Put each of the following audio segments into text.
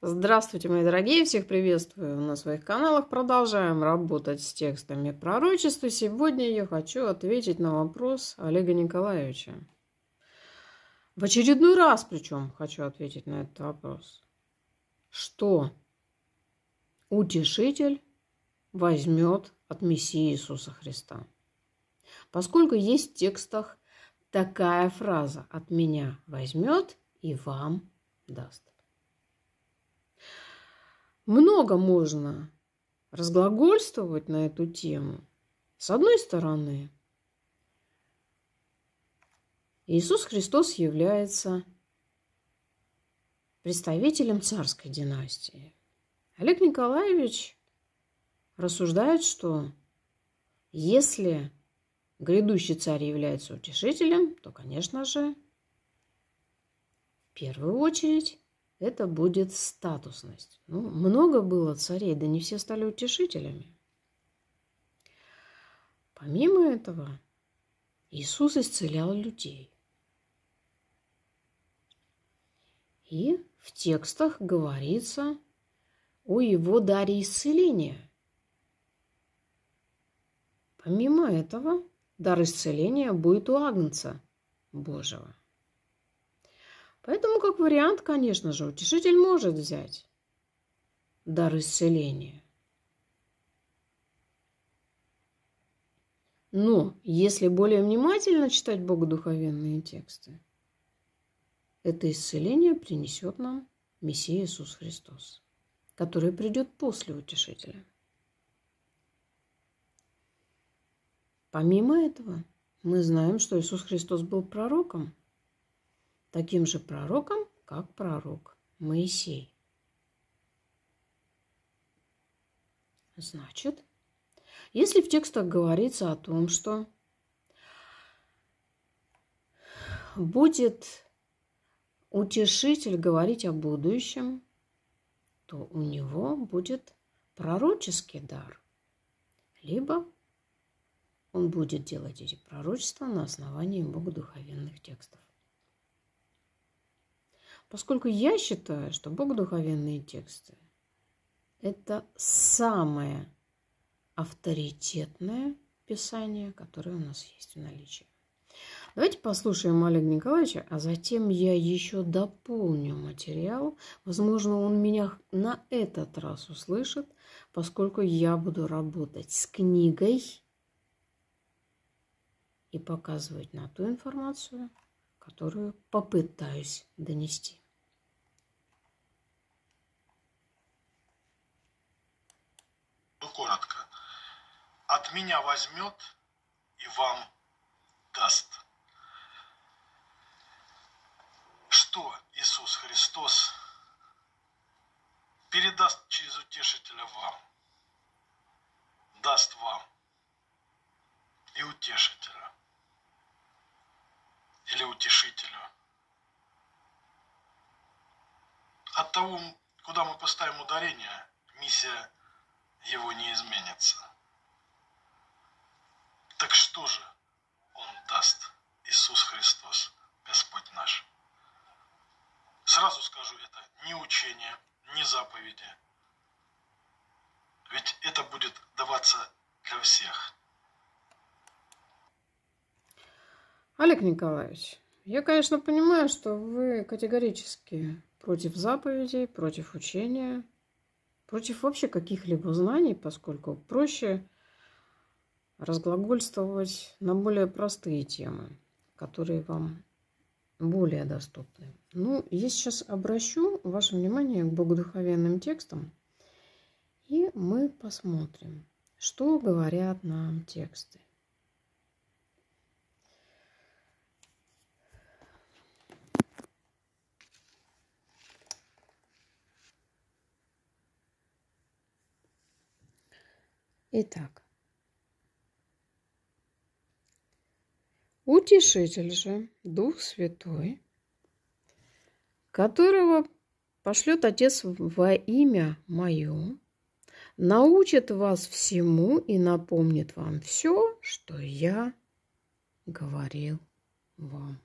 Здравствуйте, мои дорогие! Всех приветствую на своих каналах. Продолжаем работать с текстами пророчеств. И Сегодня я хочу ответить на вопрос Олега Николаевича. В очередной раз причем хочу ответить на этот вопрос. Что утешитель возьмет от Мессии Иисуса Христа? Поскольку есть в текстах такая фраза «от меня возьмет и вам даст». Много можно разглагольствовать на эту тему. С одной стороны, Иисус Христос является представителем царской династии. Олег Николаевич рассуждает, что если грядущий царь является утешителем, то, конечно же, в первую очередь это будет статусность. Ну, много было царей, да не все стали утешителями. Помимо этого, Иисус исцелял людей. И в текстах говорится о его даре исцеления. Помимо этого, дар исцеления будет у Агнца Божьего – Поэтому, как вариант, конечно же, утешитель может взять дар исцеления. Но если более внимательно читать богодуховенные тексты, это исцеление принесет нам Мессия Иисус Христос, который придет после утешителя. Помимо этого, мы знаем, что Иисус Христос был пророком, таким же пророком, как пророк Моисей. Значит, если в текстах говорится о том, что будет утешитель говорить о будущем, то у него будет пророческий дар. Либо он будет делать эти пророчества на основании богодуховенных текстов. Поскольку я считаю, что богодуховенные тексты – это самое авторитетное писание, которое у нас есть в наличии. Давайте послушаем Олега Николаевича, а затем я еще дополню материал. Возможно, он меня на этот раз услышит, поскольку я буду работать с книгой и показывать на ту информацию, которую попытаюсь донести. от меня возьмет и вам даст. Что Иисус Христос передаст через утешителя вам, даст вам и утешителя или утешителю. От того, куда мы поставим ударение, миссия его не изменится. Так что же Он даст Иисус Христос, Господь наш? Сразу скажу это, не учение, не заповеди. Ведь это будет даваться для всех. Олег Николаевич, я, конечно, понимаю, что вы категорически против заповедей, против учения, против вообще каких-либо знаний, поскольку проще разглагольствовать на более простые темы, которые вам более доступны. Ну, я сейчас обращу ваше внимание к богодуховенным текстам, и мы посмотрим, что говорят нам тексты. Итак, Утешитель же, Дух Святой, которого пошлет Отец во имя Мое, научит вас всему и напомнит вам все, что я говорил вам.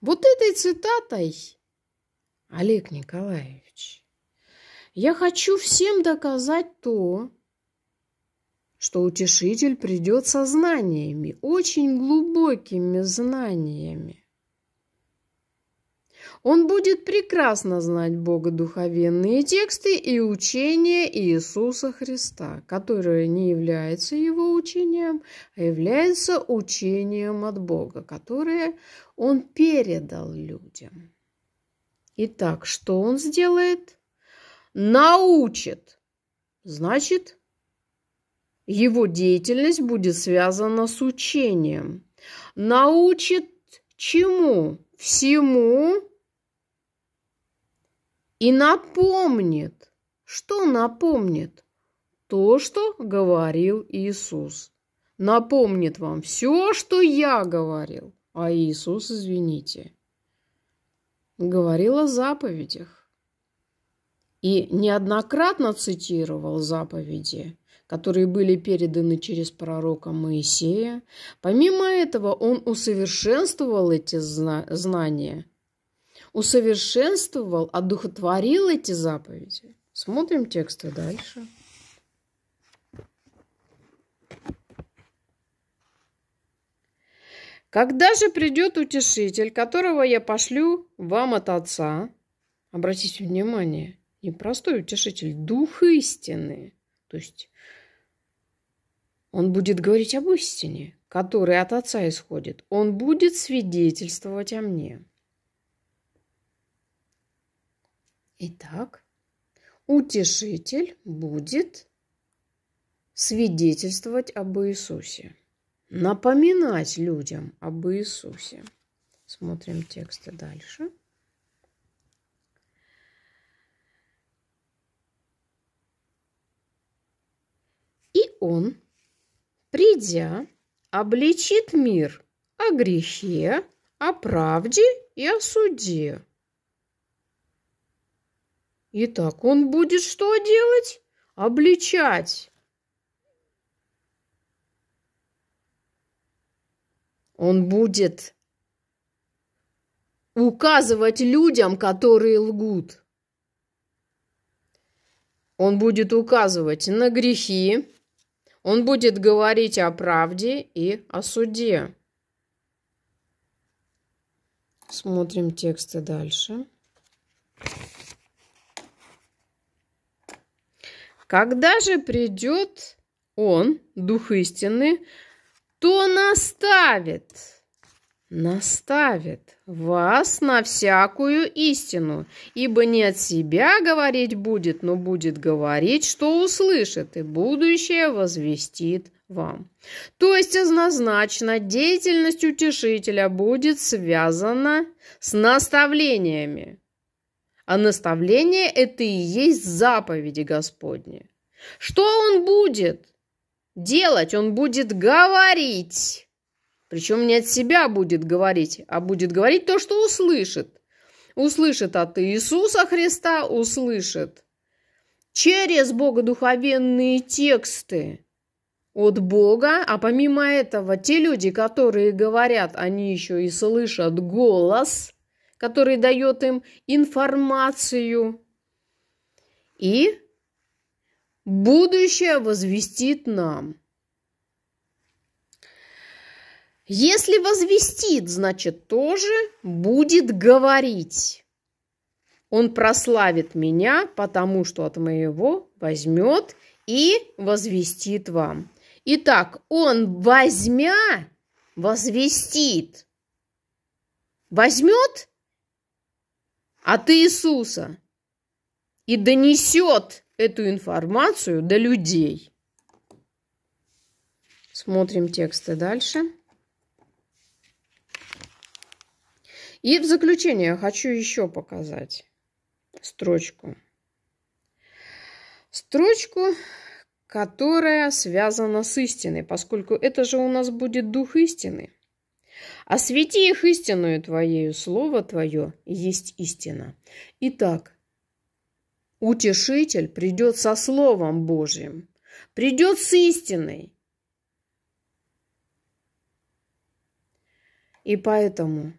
Вот этой цитатой, Олег Николаевич, я хочу всем доказать то, что утешитель придет со знаниями, очень глубокими знаниями. Он будет прекрасно знать Бога духовенные тексты и учение Иисуса Христа, которое не является его учением, а является учением от Бога, которое он передал людям. Итак, что он сделает? Научит. Значит, его деятельность будет связана с учением. Научит чему? Всему. И напомнит. Что напомнит? То, что говорил Иисус. Напомнит вам все, что я говорил. А Иисус, извините, говорил о заповедях и неоднократно цитировал заповеди которые были переданы через пророка Моисея. Помимо этого, он усовершенствовал эти знания, усовершенствовал, одухотворил эти заповеди. Смотрим тексты дальше. Когда же придет утешитель, которого я пошлю вам от Отца? Обратите внимание, непростой утешитель, дух истины. То есть он будет говорить об истине, которая от Отца исходит. Он будет свидетельствовать о мне. Итак, утешитель будет свидетельствовать об Иисусе, напоминать людям об Иисусе. Смотрим тексты дальше. И он придя, обличит мир о грехе, о правде и о суде. И он будет что делать? Обличать. Он будет указывать людям, которые лгут. Он будет указывать на грехи, он будет говорить о правде и о суде. Смотрим тексты дальше. Когда же придет Он, Дух истины, то наставит наставит вас на всякую истину, ибо не от себя говорить будет, но будет говорить, что услышит, и будущее возвестит вам. То есть однозначно деятельность утешителя будет связана с наставлениями. А наставление – это и есть заповеди Господни. Что он будет делать? Он будет говорить причем не от себя будет говорить, а будет говорить то, что услышит. Услышит от Иисуса Христа, услышит через богодуховенные тексты от Бога, а помимо этого те люди, которые говорят, они еще и слышат голос, который дает им информацию. И будущее возвестит нам. Если возвестит, значит тоже будет говорить. Он прославит меня, потому что от моего возьмет и возвестит вам. Итак, он возьмя возвестит. Возьмет от а Иисуса и донесет эту информацию до людей. Смотрим тексты дальше. И в заключение хочу еще показать строчку. Строчку, которая связана с истиной, поскольку это же у нас будет дух истины. Освети их истинную Твоею, Слово Твое есть истина. Итак, утешитель придет со Словом Божьим, придет с истиной. И поэтому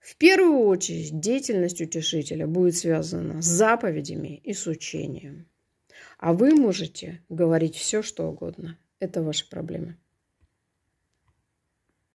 в первую очередь деятельность утешителя будет связана с заповедями и с учением. А вы можете говорить все, что угодно. Это ваши проблемы.